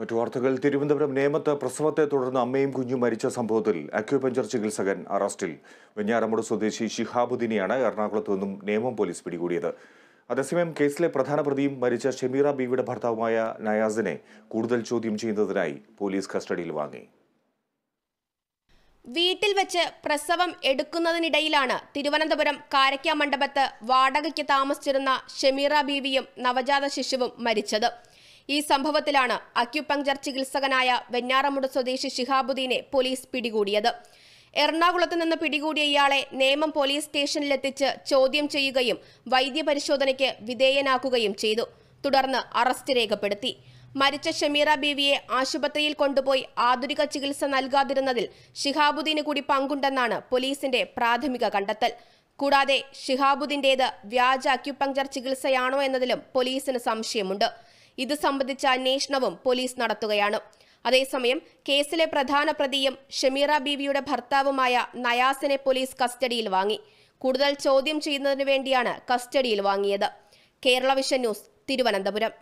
മറ്റു വാർത്തകൾ തിരുവനന്തപുരം നേമത്ത് പ്രസവത്തെ തുടർന്ന് അമ്മയും കുഞ്ഞും മരിച്ച സംഭവത്തിൽ അക്യുപഞ്ചർ ചികിത്സകൻ അറസ്റ്റിൽ വെഞ്ഞാറമൂട് സ്വദേശി ഷിഹാബുദ്ദീനെയാണ് എറണാകുളത്ത് നിന്നും നേമം പോലീസ് പിടികൂടിയത് അതേസമയം കേസിലെ പ്രധാന പ്രതിയും മരിച്ച ഷെമീറ ബീവിയുടെ ഭർത്താവുമായ നയാസിനെ കൂടുതൽ ചോദ്യം ചെയ്യുന്നതിനായി പോലീസ് കസ്റ്റഡിയിൽ വാങ്ങി വീട്ടിൽ വെച്ച് പ്രസവം എടുക്കുന്നതിനിടയിലാണ് തിരുവനന്തപുരം കാരക്ക മണ്ഡപത്ത് വാടകയ്ക്ക് താമസിച്ചിരുന്ന ഷെമീറ ബീവിയും നവജാത ശിശുവും മരിച്ചത് ഈ സംഭവത്തിലാണ് അക്യുപങ്ചർ ചികിത്സകനായ വെഞ്ഞാറമുട സ്വദേശി ഷിഹാബുദ്ദീനെ പോലീസ് പിടികൂടിയത് എറണാകുളത്ത് നിന്ന് പിടികൂടിയ ഇയാളെ നേമം പോലീസ് സ്റ്റേഷനിലെത്തിച്ച് ചോദ്യം ചെയ്യുകയും വൈദ്യപരിശോധനയ്ക്ക് വിധേയനാക്കുകയും ചെയ്തു തുടർന്ന് അറസ്റ്റ് രേഖപ്പെടുത്തി മരിച്ച ഷമീറ ബീവിയെ ആശുപത്രിയിൽ കൊണ്ടുപോയി ആധുനിക ചികിത്സ നൽകാതിരുന്നതിൽ ഷിഹാബുദ്ദീന് കൂടി പങ്കുണ്ടെന്നാണ് പോലീസിന്റെ പ്രാഥമിക കണ്ടെത്തൽ കൂടാതെ ഷിഹാബുദ്ദീന്റേത് വ്യാജ അക്യുപങ്ചർ ചികിത്സയാണോ എന്നതിലും പോലീസിന് സംശയമുണ്ട് ഇത് സംബന്ധിച്ച അന്വേഷണവും പോലീസ് നടത്തുകയാണ് അതേസമയം കേസിലെ പ്രധാന പ്രതിയും ഷമീറ ബീവിയുടെ ഭർത്താവുമായ നയാസിനെ പോലീസ് കസ്റ്റഡിയിൽ വാങ്ങി കൂടുതൽ ചോദ്യം ചെയ്യുന്നതിനു വേണ്ടിയാണ് കസ്റ്റഡിയിൽ വാങ്ങിയത് കേരള വിഷൻ ന്യൂസ് തിരുവനന്തപുരം